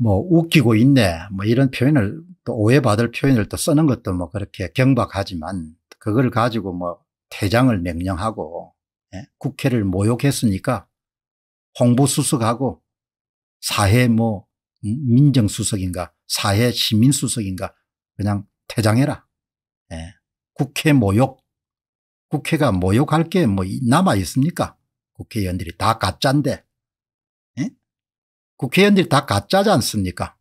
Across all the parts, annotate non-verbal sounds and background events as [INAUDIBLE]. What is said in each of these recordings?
뭐 웃기고 있네 뭐 이런 표현을 또 오해받을 표현을 또 쓰는 것도 뭐 그렇게 경박하지만 그걸 가지고 뭐 퇴장을 명령하고 예? 국회를 모욕했으니까 홍보수석하고 사회 뭐 음, 민정수석인가 사회 시민수석인가 그냥 퇴장해라. 예. 국회 모욕. 국회가 모욕할 게 뭐 남아 있습니까? 국회의원들이 다 가짠데. 국회의원들이 다 가짜지 않습니까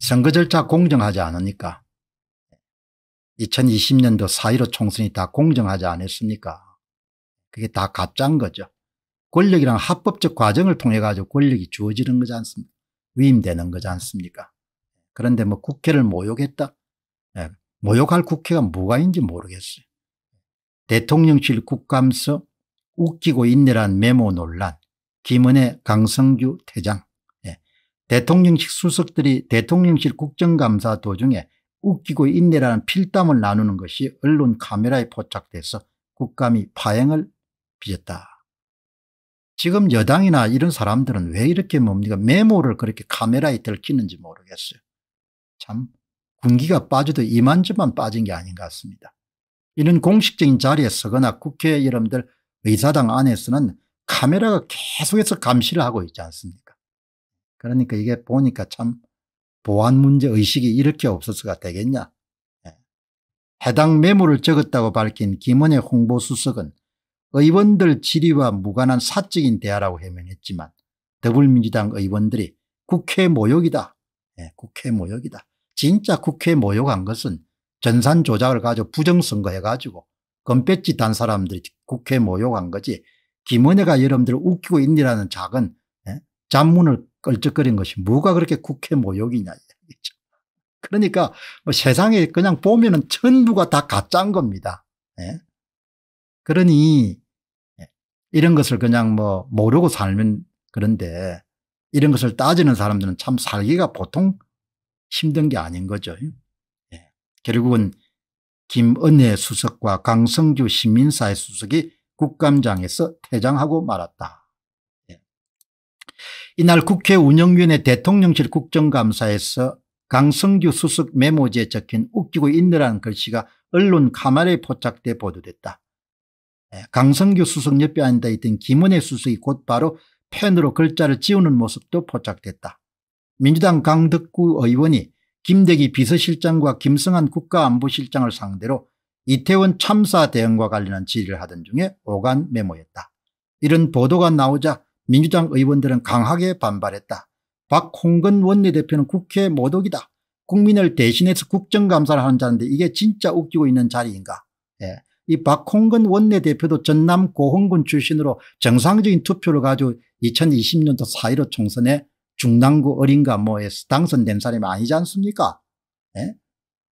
선거 절차 공정하지 않으니까 2020년도 4.15 총선이 다 공정하지 않았습니까 그게 다 가짜인 거죠 권력이란 합법적 과정을 통해 가지고 권력이 주어지는 거지 않습니까 위임되는 거지 않습니까 그런데 뭐 국회를 모욕했다 네. 모욕할 국회가 뭐가 있는지 모르겠어요 대통령실 국감서 웃기고 인내란 메모 논란 김은혜, 강성규, 태장. 예. 대통령실 수석들이 대통령실 국정감사 도중에 웃기고 인내라는 필담을 나누는 것이 언론 카메라에 포착돼서 국감이 파행을 빚었다. 지금 여당이나 이런 사람들은 왜 이렇게 뭡니까 메모를 그렇게 카메라에 들키는지 모르겠어요. 참 군기가 빠져도 이만저만 빠진 게 아닌 것 같습니다. 이런 공식적인 자리에 서거나 국회 여러들 의사당 안에서는 카메라가 계속해서 감시를 하고 있지 않습니까? 그러니까 이게 보니까 참 보안 문제 의식이 이렇게 없어서가 되겠냐. 예. 해당 매물을 적었다고 밝힌 김원의 홍보수석은 의원들 질의와 무관한 사적인 대화라고 해명했지만 더불민주당 의원들이 국회 모욕이다. 네, 국회 모욕이다. 진짜 국회 모욕한 것은 전산 조작을 가지고 부정선거 해가지고 건배지 단 사람들이 국회 모욕한 거지 김은혜가 여러분들을 웃기고 있니라는 작은 예? 잔문을 끌적거린 것이 뭐가 그렇게 국회 모욕이냐. 그러니까 뭐 세상에 그냥 보면은 전부가 다 가짜인 겁니다. 예? 그러니 예, 이런 것을 그냥 뭐 모르고 살면 그런데 이런 것을 따지는 사람들은 참 살기가 보통 힘든 게 아닌 거죠. 예. 결국은 김은혜 수석과 강성주 시민사회 수석이 국감장에서 퇴장하고 말았다. 예. 이날 국회 운영위원회 대통령실 국정감사에서 강성규 수석 메모지에 적힌 웃기고 있느라는 글씨가 언론 카메라에 포착돼 보도됐다. 예. 강성규 수석 옆에 앉아있던 김은혜 수석이 곧바로 펜으로 글자를 지우는 모습도 포착됐다. 민주당 강덕구 의원이 김대기 비서실장과 김성한 국가안보실장을 상대로 이태원 참사 대응과 관련한 질의를 하던 중에 오간 메모였다. 이런 보도가 나오자 민주당 의원들은 강하게 반발했다. 박홍근 원내대표는 국회 모독이다. 국민을 대신해서 국정감사를 하는 자인데 이게 진짜 웃기고 있는 자리인가. 예. 이 박홍근 원내대표도 전남 고흥군 출신으로 정상적인 투표를 가지고 2020년도 4.15 총선에 중랑구 어린가 뭐에서 당선된 사람이 아니지 않습니까? 예?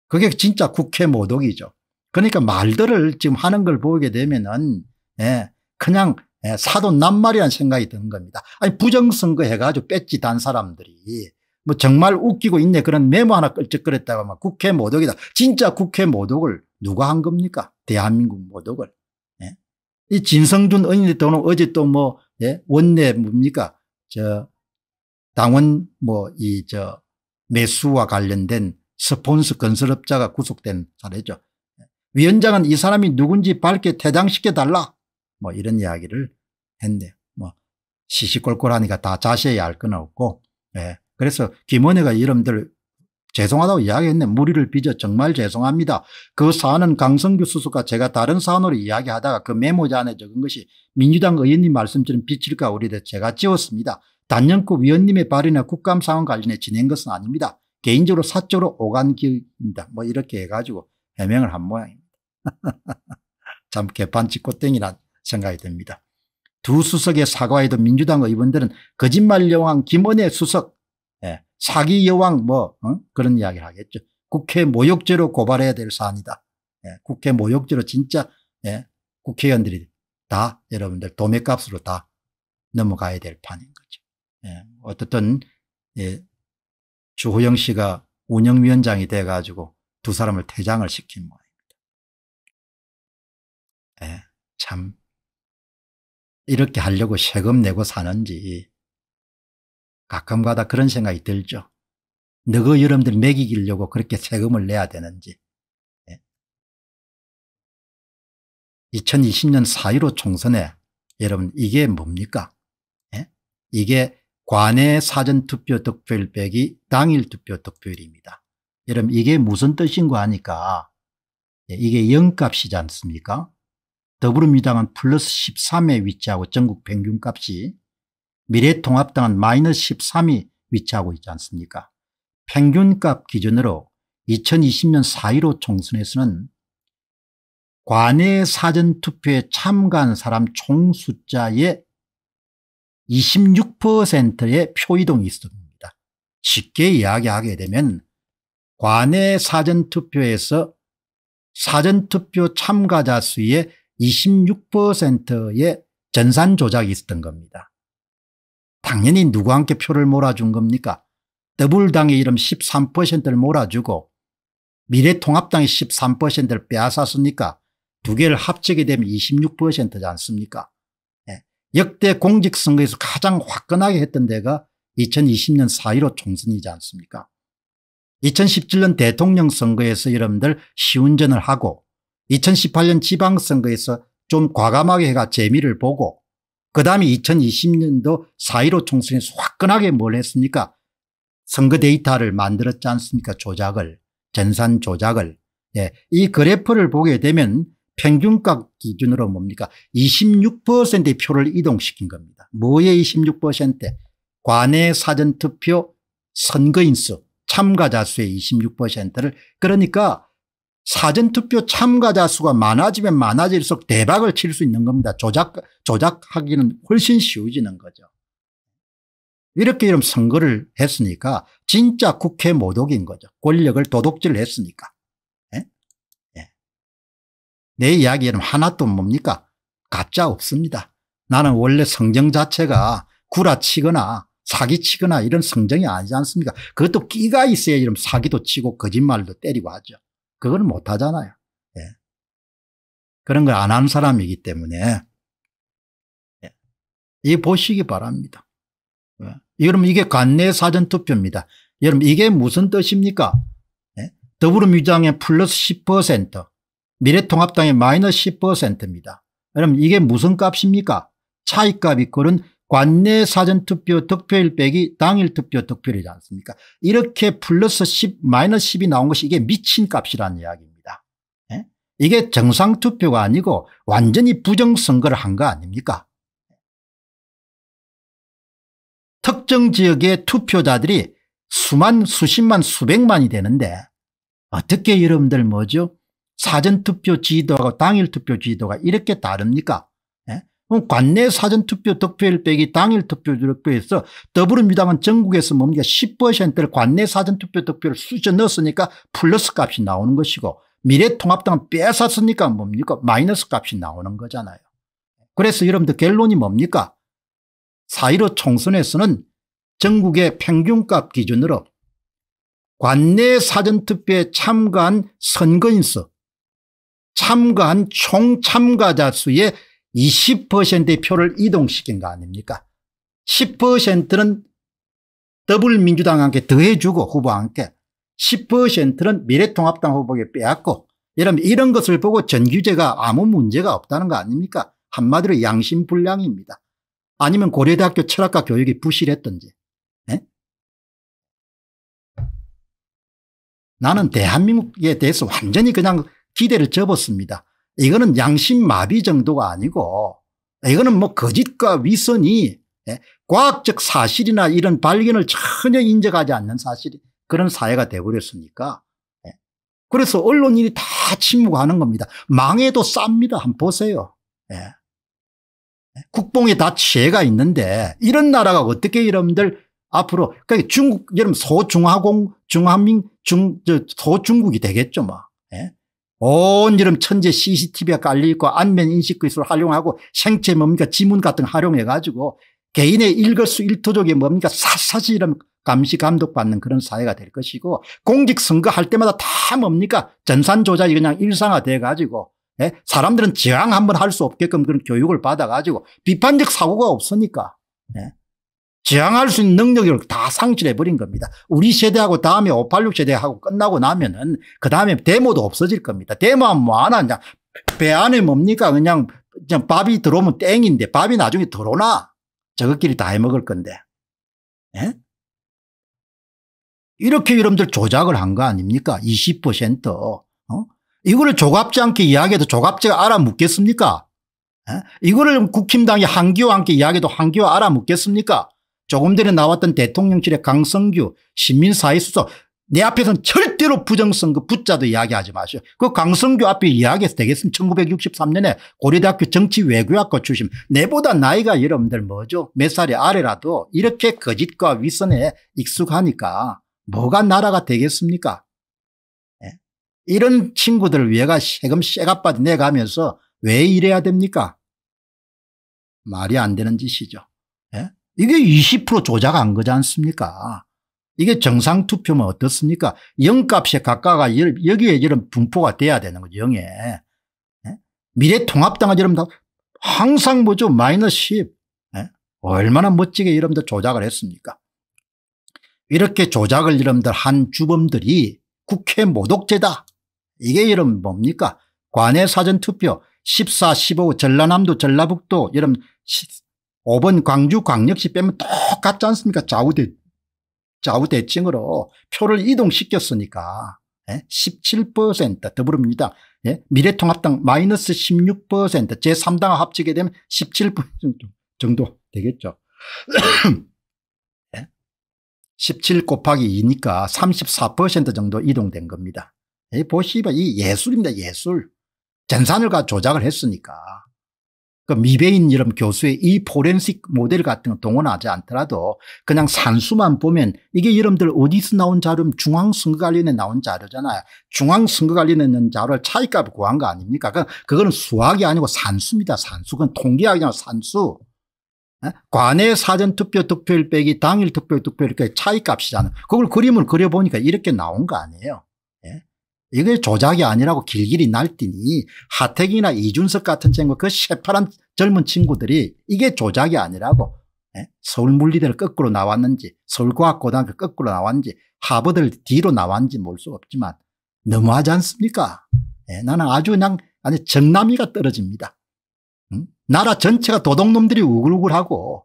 그게 진짜 국회 모독이죠. 그러니까 말들을 지금 하는 걸 보게 되면은 예, 그냥 예, 사돈 낱말이라는 생각이 드는 겁니다. 아니 부정선거 해가지고 뺏지 단 사람들이 뭐 정말 웃기고 있네 그런 메모 하나 끌적거렸다가 막 국회 모독이다. 진짜 국회 모독을 누가 한 겁니까? 대한민국 모독을. 예? 이 진성준 의원의 또 어제 또뭐 예? 원내 뭡니까? 저 당원 뭐이 저 매수와 관련된 스폰서 건설업자가 구속된 사례죠. 위원장은 이 사람이 누군지 밝게 퇴장시켜달라 뭐 이런 이야기를 했네요. 뭐 시시콜콜하니까 다 자세히 알 건 없고 예. 그래서 김원회가 이름들 죄송하다고 이야기했네. 무리를 빚어 정말 죄송합니다. 그 사안은 강성규 수석과 제가 다른 사안으로 이야기하다가 그메모지 안에 적은 것이 민주당 의원님 말씀처럼 비칠까 우리대 제가 지웠습니다. 단연코 위원님의 발의나 국감 상황 관련해 진행 것은 아닙니다. 개인적으로 사적으로 오간 기입니다. 뭐 이렇게 해가지고 해명을 한 모양입니다. [LAUGHS] 참 개판치 꽃땡이란 생각이 듭니다. 두 수석의 사과에도 민주당 의원들은 거짓말 여왕 김은혜 수석, 예, 사기 여왕 뭐 어? 그런 이야기를 하겠죠. 국회 모욕죄로 고발해야 될 사안이다. 예, 국회 모욕죄로 진짜 예, 국회의원들이 다 여러분들 도매값으로 다 넘어가야 될 판인 거죠. 예, 어떻든 예, 주호영 씨가 운영위원장이 돼가지고 두 사람을 퇴장을 시킨 모양입니다. 네, 참 이렇게 하려고 세금 내고 사는지 가끔가다 그런 생각이 들죠. 너그 여러분들 먹이기려고 그렇게 세금을 내야 되는지. 네. 2020년 4.15 총선에 여러분 이게 뭡니까? 네? 이게 관내 사전투표 득표일 빼기 당일 투표 득표일입니다. 여러분 이게 무슨 뜻인가 하니까 예, 이게 영값이지 않습니까? 더불어민주당은 플러스 13에 위치하고 전국 평균값이 미래통합당은 마이너스 13이 위치하고 있지 않습니까? 평균값 기준으로 2020년 4.15 총선에서는 관내 사전투표에 참가한 사람 총 숫자의 26%의 표이동이 있었습니다. 쉽게 이야기하게 되면 관외 사전투표에서 사전투표 참가자 수의 26%의 전산 조작이 있었던 겁니다. 당연히 누구한테 표를 몰아준 겁니까? 더불당의 이름 13%를 몰아주고 미래통합당이 13%를 빼앗았으니까 두 개를 합치게 되면 26%지 않습니까? 예. 역대 공직선거에서 가장 화끈하게 했던 데가 2020년 4.15 총선이지 않습니까? 2017년 대통령 선거에서 여러분들 시운전을 하고 2018년 지방선거에서 좀 과감하게 해가 재미를 보고 그 다음에 2020년도 4.15 총선에서 화끈하게 뭘 했습니까 선거 데이터를 만들었지 않습니까 조작을 전산 조작을 예. 이 그래프를 보게 되면 평균값 기준으로 뭡니까 26%의 표를 이동시킨 겁니다 뭐의 26%관외 사전투표 선거인수 참가자 수의 26%를 그러니까 사전투표 참가자 수가 많아지면 많아질수록 대박을 칠 수 있는 겁니다. 조작, 조작하기는 훨씬 쉬워지는 거죠. 이렇게 이런 선거를 했으니까 진짜 국회 모독인 거죠. 권력을 도둑질 했으니까. 예? 예. 내 이야기는 하나도 뭡니까? 가짜 없습니다. 나는 원래 성정 자체가 구라치거나 사기치거나 이런 성정이 아니지 않습니까 그것도 끼가 있어야 이런 사기도 치고 거짓말도 때리고 하죠. 그거 못하잖아요. 예. 그런 걸 안 한 사람이기 때문에 예. 이 보시기 바랍니다. 예. 여러분 이게 관내 사전투표입니다. 여러분 이게 무슨 뜻입니까? 예? 더불어민주당의 플러스 10% 미래통합당의 마이너스 10%입니다. 여러분 이게 무슨 값입니까? 차이값이 그런 관내 사전투표 득표율 빼기 당일 투표 득표율이지 않습니까 이렇게 플러스 10 마이너스 10이 나온 것이 이게 미친 값이라는 이야기입니다. 예? 이게 정상투표가 아니고 완전히 부정선거를 한 거 아닙니까 특정 지역의 투표자들이 수만 수십만 수백만이 되는데 어떻게 여러분들 뭐죠 사전투표 지도하고 당일투표 지도가 이렇게 다릅니까 관내 사전투표 득표율 빼기 당일 투표 득표에서 더불어민주당은 전국에서 뭡니까 10%를 관내 사전투표 득표를 수저 넣었으니까 플러스 값이 나오는 것이고 미래통합당은 빼앗으니까 뭡니까 마이너스 값이 나오는 거잖아요. 그래서 여러분들 결론이 뭡니까 4.15 총선에서는 전국의 평균값 기준으로 관내 사전투표에 참가한 선거인수 참가한 총참가자 수의 20%의 표를 이동시킨 거 아닙니까 10%는 더불민주당한테 더해주고 후보한테 10%는 미래통합당 후보에게 빼앗고 여러분 이런 것을 보고 전규제가 아무 문제가 없다는 거 아닙니까 한마디로 양심불량입니다 아니면 고려대학교 철학과 교육이 부실했던지 에? 예? 나는 대한민국에 대해서 완전히 그냥 기대를 접었습니다 이거는 양심 마비 정도가 아니고 이거는 뭐 거짓과 위선이 예, 과학적 사실이나 이런 발견을 전혀 인정하지 않는 사실이 그런 사회가 되 돼버렸으니까 예. 그래서 언론인이 다 침묵하는 겁니다. 망해도 쌉니다. 한번 보세요. 예. 국뽕에 다 죄가 있는데 이런 나라가 어떻게 여러분들 앞으로 그러니까 중국 여러분 소중화공 중화민 중 소중국이 되겠죠 뭐. 온이름 천재 CCTV가 깔려있고 안면 인식 기술을 활용하고 생체 뭡니까 지문 같은 활용해 가지고 개인의 읽을 수 일투족이 뭡니까 사사이 이런 감시 감독받는 그런 사회가 될 것이고 공직선거 할 때마다 다 뭡니까 전산조작이 그냥 일상화돼 가지고 예? 사람들은 저항 한번 할 수 없게끔 그런 교육을 받아 가지고 비판적 사고가 없으니까 예? 저항할 수 있는 능력을 다 상실해 버린 겁니다. 우리 세대하고 다음에 586 세대하고 끝나고 나면은 그 다음에 데모도 없어질 겁니다. 데모하면 뭐하나 배 안에 뭡니까 그냥 그냥 밥이 들어오면 땡인데 밥이 나중에 들어오나 저것끼리 다 해먹을 건데 에? 예? 이렇게 여러분들 조작을 한 거 아닙니까 20% 어? 이거를 조갑지 않게 이야기해도 조갑지가 알아묻겠습니까 에? 예? 이거를 국힘당이 한기와 함께 이야기해도 한기와 알아묻겠습니까 조금 전에 나왔던 대통령실의 강성규 시민사회수석내 앞에서는 절대로 부정선거 붙자도 이야기하지 마시오. 그 강성규 앞에 이야기해서 되겠으면 1963년에 고려대학교 정치외교학과 출신 내보다 나이가 여러분들 뭐죠 몇 살이 아래라도 이렇게 거짓과 위선에 익숙하니까 뭐가 나라가 되겠습니까 네. 이런 친구들 왜가 세금 쇠값받이 내가면서 왜 이래야 됩니까 말이 안 되는 짓이죠. 이게 20% 조작한 거지 않습니까? 이게 정상 투표면 어떻습니까? 0값에 가까가 여기에 이런 분포가 돼야 되는 거죠. 0에. 예? 미래통합당은 여러분 항상 뭐죠? 마이너스 10. 예? 얼마나 멋지게 여러분들 조작을 했습니까? 이렇게 조작을 여러분들 한 주범들이 국회 모독죄다. 이게 여러 뭡니까? 관외 사전투표 14, 15 전라남도 전라북도 여러분 5번 광주 광역시 빼면 똑같지 않습니까? 좌우대, 좌우대칭으로 표를 이동시켰으니까. 17% 예, 더불어민주당 예? 미래통합당 마이너스 16% 제3당 합치게 되면 17% 정도 되겠죠. 17 [CLEARS THROAT] 예, 곱하기 2니까 34% 정도 이동된 겁니다. 예, 보시바 이 예술입니다. 예술. 전산을 가 조작을 했으니까. 그 미베인 이름 교수의 이 포렌식 모델 같은 거 동원하지 않더라도 그냥 산수만 보면 이게 여러분들 어디서 나온 자료면 중앙선거관리원에 나온 자료잖아요. 중앙선거관리원에 있는 자료를 차이값 구한 거 아닙니까? 그, 그거는 수학이 아니고 산수입니다. 산수. 그건 통계학이 아니고 산수. 예? 관내 사전투표 투표율 빼기 당일 투표율투표율 차이값이잖아요. 그걸 그림을 그려보니까 이렇게 나온 거 아니에요. 이게 조작이 아니라고 길길이 날뛰니 하태이나 이준석 같은 친구 그 새파란 젊은 친구들이 이게 조작이 아니라고 예? 서울 물리대를 거꾸로 나왔는지 서울과학고등학교 거꾸로 나왔는지 하버드를 뒤로 나왔는지 모수 없지만 너무하지 않습니까 예, 나는 아주 그냥 아니 정남이가 떨어집니다 응? 나라 전체가 도둑놈들이 우글우글하고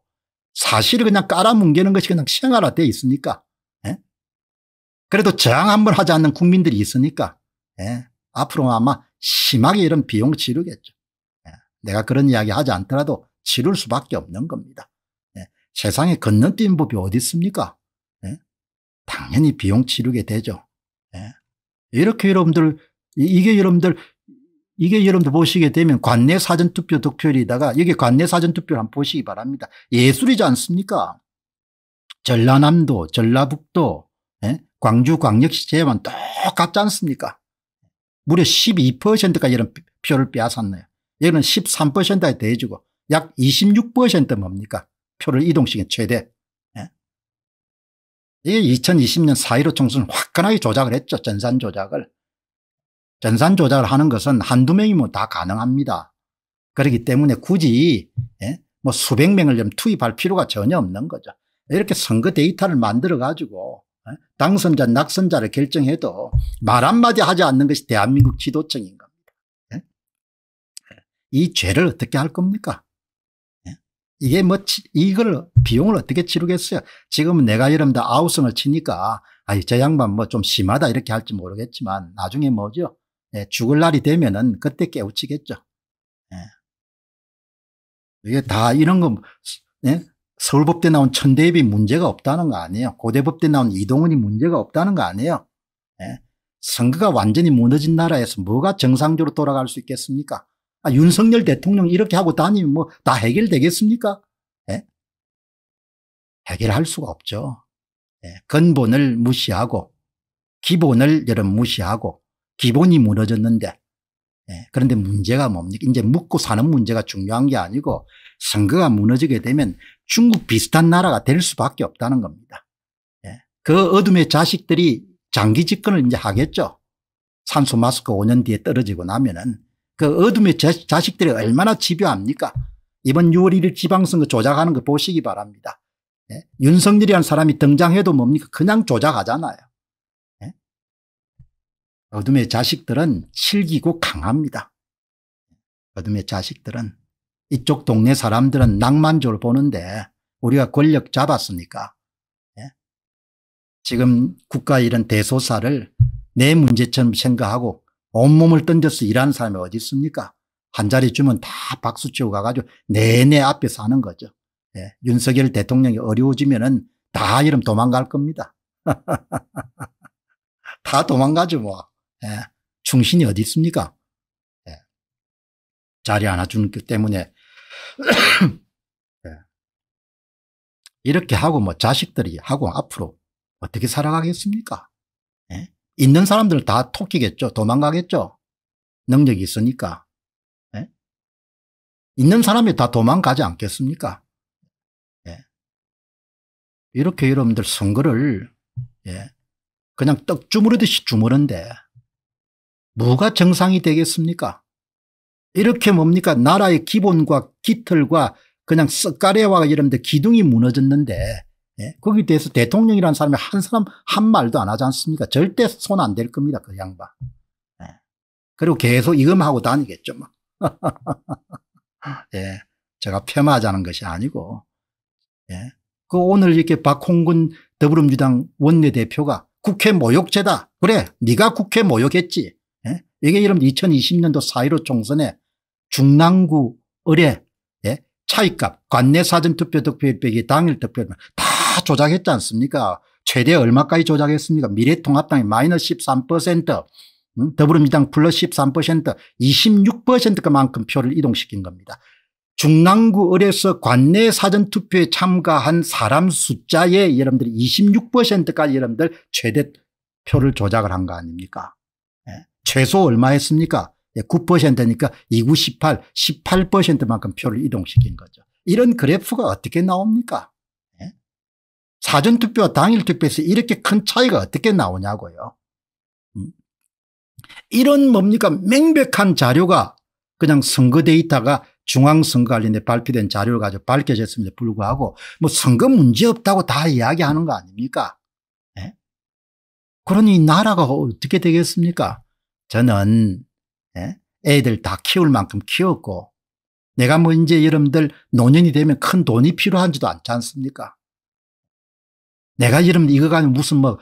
사실을 그냥 깔아뭉개는 것이 그냥 생활화돼 있으니까 그래도 저항 한 번 하지 않는 국민들이 있으니까 예. 앞으로 아마 심하게 이런 비용 을 치르겠죠. 예. 내가 그런 이야기 하지 않더라도 치를 수밖에 없는 겁니다. 예. 세상에 건너뛰는 법이 어디 있습니까? 예, 당연히 비용 치르게 되죠. 예, 이렇게 여러분들 이게 여러분들 이게 여러분들 보시게 되면 관내 사전투표 득표율이다가 여기 관내 사전투표를 한번 보시기 바랍니다. 예술이지 않습니까? 전라남도, 전라북도, 광주광역시제만 외 똑같지 않습니까 무려 12%까지 이런 표를 빼앗았네요. 여기는 13%에 대해주고 약 26% 뭡니까 표를 이동식인 최대. 예. 이게 2020년 4.15 총선 화끈하게 조작을 했죠. 전산 조작을. 전산 조작을 하는 것은 한두 명이면 뭐 다 가능합니다. 그렇기 때문에 굳이 예? 뭐 수백 명을 좀 투입할 필요가 전혀 없는 거죠. 이렇게 선거 데이터를 만들어 가지고 어? 당선자 낙선자를 결정해도 말 한마디 하지 않는 것이 대한민국 지도층인 겁니다. 예? 이 죄를 어떻게 할 겁니까? 예? 이게 뭐 이걸 비용을 어떻게 치르겠어요? 지금 내가 여러분들 아우성을 치니까 아이 저 양반 뭐 좀 심하다 이렇게 할지 모르겠지만 나중에 뭐죠? 예, 죽을 날이 되면은 그때 깨우치겠죠. 예. 이게 다 이런 거 예? 서울법대 나온 천대엽이 문제가 없다는 거 아니에요. 고대법대 나온 이동훈이 문제가 없다는 거 아니에요. 예? 선거가 완전히 무너진 나라에서 뭐가 정상적으로 돌아갈 수 있겠습니까? 아, 윤석열 대통령 이렇게 하고 다니면 뭐 다 해결되겠습니까? 예? 해결할 수가 없죠. 예. 근본을 무시하고 기본을 여러분 무시하고 기본이 무너졌는데 예. 그런데 문제가 뭡니까? 이제 묻고 사는 문제가 중요한 게 아니고 선거가 무너지게 되면 중국 비슷한 나라가 될 수밖에 없다는 겁니다. 예. 그 어둠의 자식들이 장기 집권을 이제 하겠죠. 산소 마스크 5년 뒤에 떨어지고 나면은 그 어둠의 자, 식들이 얼마나 집요합니까? 이번 6월 1일 지방선거 조작하는 거 보시기 바랍니다. 예. 윤석열이라는 사람이 등장해도 뭡니까? 그냥 조작하잖아요. 예. 어둠의 자식들은 실기고 강합니다. 어둠의 자식들은 이쪽 동네 사람들은 낭만적으로 보는데 우리가 권력 잡았습니까 예? 지금 국가 이런 대소사를 내 문제처럼 생각하고 온몸을 던져서 일하는 사람이 어디 있습니까? 한 자리쯤은 다 박수 치고 가가지고 내내 앞에서 하는 거죠. 예. 윤석열 대통령이 어려워지면은 다 이름 도망갈 겁니다. [LAUGHS] 다 도망가죠 뭐. 예. 충신이 어디 있습니까? 예. 자리 하나 주는 것 때문에 [COUGHS] 네. 이렇게 하고 뭐 자식들이 하고 앞으로 어떻게 살아가겠습니까? 네? 있는 사람들 다 토끼겠죠. 도망가겠죠. 능력이 있으니까. 네? 있는 사람이 다 도망가지 않겠습니까? 예? 이렇게 여러분들 선거를 예, 그냥 떡 주무르듯이 주무른데 뭐가 정상이 되겠습니까? 이렇게 뭡니까 나라의 기본과 깃털과 그냥 쓱가래와 이런데 기둥이 무너졌는데 예? 거기에 대해서 대통령이라는 사람이 한 사람 한 말도 안 하지 않습니까 절대 손 안 댈 겁니다 그 양반 예. 그리고 계속 이금하고 다니겠죠 막. 뭐. [LAUGHS] 예. 제가 폄하하자는 것이 아니고 예. 그 오늘 이렇게 박홍근 더불어민주당 원내대표가 국회 모욕죄다 그래 네가 국회 모욕했지 예? 이게 이런 2020년도 4.15 총선에 중랑구, 의뢰, 예? 차이값, 관내 사전투표 득표율 빼기 당일 득표율 다 조작했지 않습니까? 최대 얼마까지 조작했습니까? 미래통합당이 마이너스 13%, 음? 더불어민주당 플러스 13%, 2 6만큼 표를 이동시킨 겁니다. 중랑구 을에서 관내 사전투표에 참가한 사람 숫자에 여러분들 이 26%까지 여러분들 최대 표를 조작을 한 거 아닙니까? 예. 최소 얼마 했습니까? 9%니까 2구 18, 18%만큼 표를 이동시킨 거죠. 이런 그래프가 어떻게 나옵니까? 예? 사전투표와 당일투표에서 이렇게 큰 차이가 어떻게 나오냐고요. 음. 이런 뭡니까 명백한 자료가 그냥 선거 데이터가 중앙선거관련에 발표된 자료를 가지고 밝혀졌음에도 불구하고 뭐 선거 문제 없다고 다 이야기하는 거 아닙니까? 예? 그러니 나라가 어떻게 되겠습니까? 저는 예? 애들 다 키울 만큼 키웠고 내가 뭐 이제 여러분들 노년이 되면 큰 돈이 필요한지도 않지 않습니까? 내가 여러분 이거 가지고 무슨 뭐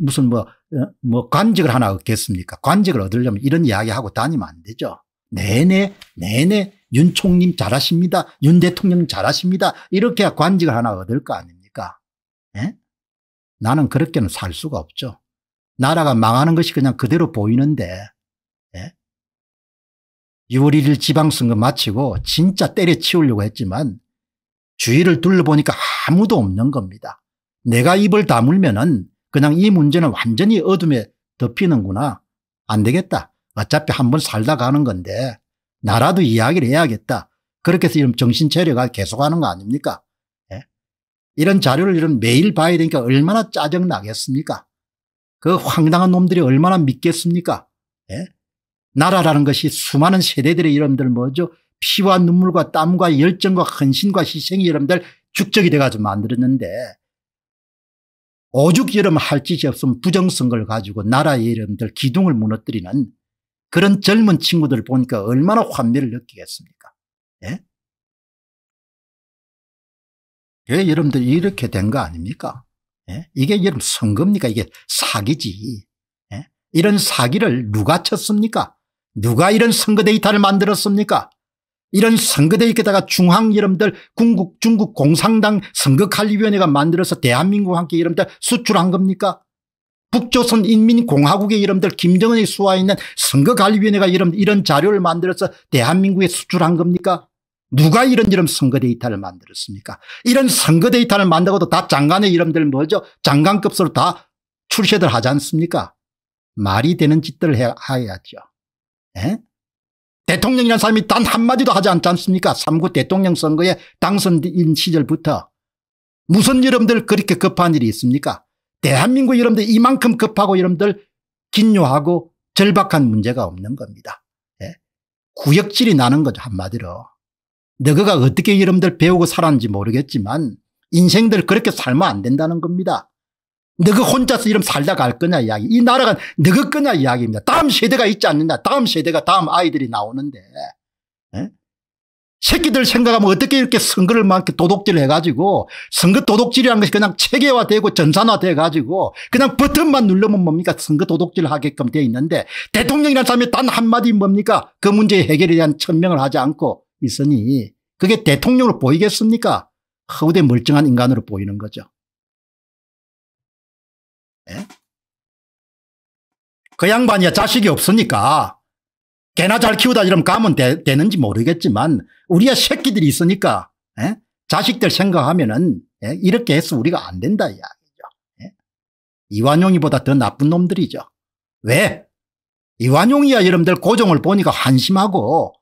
무슨 뭐뭐 어, 뭐 관직을 하나 얻겠습니까? 관직을 얻으려면 이런 이야기하고 다니면 안 되죠. 내내 내내 윤 총님 잘하십니다. 윤 대통령 잘하십니다. 이렇게 관직을 하나 얻을 거 아닙니까? 예? 나는 그렇게는 살 수가 없죠. 나라가 망하는 것이 그냥 그대로 보이는데 6월 1일 지방선거 마치고 진짜 때려치우려고 했지만 주위를 둘러보니까 아무도 없는 겁니다. 내가 입을 다물면 은 그냥 이 문제는 완전히 어둠에 덮이는구나. 안 되겠다. 어차피 한 번 살다 가는 건데 나라도 이야기를 해야겠다. 그렇게 해서 이런 정신체력가 계속하는 거 아닙니까? 예? 이런 자료를 이런 매일 봐야 되니까 얼마나 짜증나겠습니까? 그 황당한 놈들이 얼마나 믿겠습니까? 나라라는 것이 수많은 세대들의 여러분들 뭐죠 피와 눈물과 땀과 열정과 헌신과 희생이 여러분들 축적이 돼가지고 만들었는데 오죽 여름 할 짓이 없으면 부정선거를 가지고 나라의 여러분들 기둥을 무너뜨리는 그런 젊은 친구들 보니까 얼마나 환멸을 느끼겠습니까 예? 왜 그 여러분들 이렇게 된 거 아닙니까 예? 이게 여러분 선거입니까 이게 사기지 예? 이런 사기를 누가 쳤습니까 누가 이런 선거 데이터를 만들었습니까? 이런 선거 데이터가 중앙 여러분들 중국, 중국 공산당 선거관리위원회가 만들어서 대한민국 함께 여러분들 수출한 겁니까? 북조선 인민공화국의 여러분들 김정은이 수하있는 선거관리위원회가 이러 이런 자료를 만들어서 대한민국에 수출한 겁니까? 누가 이런 이름 선거 데이터를 만들었습니까? 이런 선거 데이터를 만들고도 다 장관의 이름들 뭐죠? 장관급수로다 출세들 하지 않습니까? 말이 되는 짓들을 해야죠. 에? 대통령이라는 사람이 단 한마디도 하지 않지 않습니까 3구 대통령 선거에 당선인 시절부터 무슨 여러분들 그렇게 급한 일이 있습니까 대한민국 여러분들 이만큼 급하고 여러분들 긴요하고 절박한 문제가 없는 겁니다 예? 구역질이 나는 거죠 한마디로 너그가 어떻게 여러분들 배우고 살았는지 모르겠지만 인생들 그렇게 살면 안 된다는 겁니다 너가 혼자서 이름 살다 갈 거냐 이야기. 이 나라가 너그 거냐 이야기입니다. 다음 세대가 있지 않느냐. 다음 세대가 다음 아이들이 나오는데. 에? 예? 새끼들 생각하면 어떻게 이렇게 선거를 막 도둑질 해가지고 선거 도둑질이라는 것이 그냥 체계화되고 전산화돼가지고 그냥 버튼만 누르면 뭡니까 선거 도둑질 하게끔 돼 있는데 대통령이라는 사람이 단 한마디 뭡니까 그 문제 해결에 대한 천명을 하지 않고 있으니 그게 대통령으로 보이겠습니까 허우대 멀쩡한 인간으로 보이는 거죠. 에? 예? 그 양반이야 자식이 없으니까 개나 잘 키우다 이러면 까면 되, 되는지 모르겠지만 우리야 새끼들이 있으니까 에? 예? 자식들 생각하면은 에? 예? 이렇게 해서 우리가 안 된다 이야기죠. 이완용이보다 더 나쁜 놈들이죠. 왜? 이완용이야 여러분들 고정을 보니까 한심하고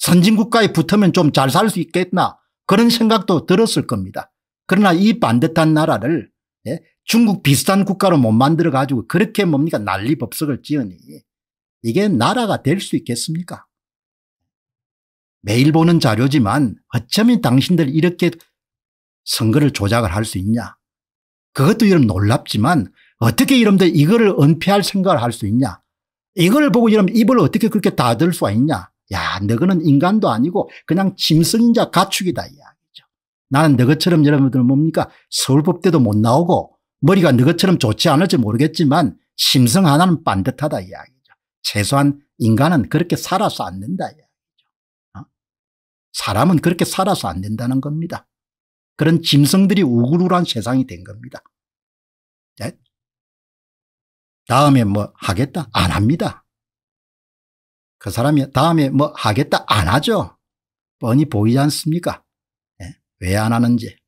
선진국가에 붙으면 좀 잘 살 수 있겠나 그런 생각도 들었을 겁니다. 그러나 이 반듯한 나라를 중국 비슷한 국가로 못 만들어 가지고 그렇게 뭡니까 난리 법석을 지으니 이게 나라가 될 수 있겠습니까? 매일 보는 자료지만 어쩌면 당신들 이렇게 선거를 조작을 할 수 있냐. 그것도 이름 놀랍지만 어떻게 이름들 이거를 은폐할 생각을 할 수 있냐. 이걸 보고 이름 입을 어떻게 그렇게 다들 수가 있냐. 야 너거는 인간도 아니고 그냥 짐승자 가축이다 이야기죠. 나는 너것처럼 여러분들 뭡니까 서울법대도 못 나오고 머리가 너것처럼 좋지 않을지 모르겠지만 심성 하나는 반듯하다 이야기죠. 최소한 인간은 그렇게 살아서 안 된다 이야기죠. 어? 사람은 그렇게 살아서 안 된다는 겁니다. 그런 짐승들이 우글우글한 세상이 된 겁니다. 네? 다음에 뭐 하겠다? 안 합니다. 그 사람이 다음에 뭐 하겠다? 안 하죠. 뻔히 보이지 않습니까? 네? 왜안 하는지.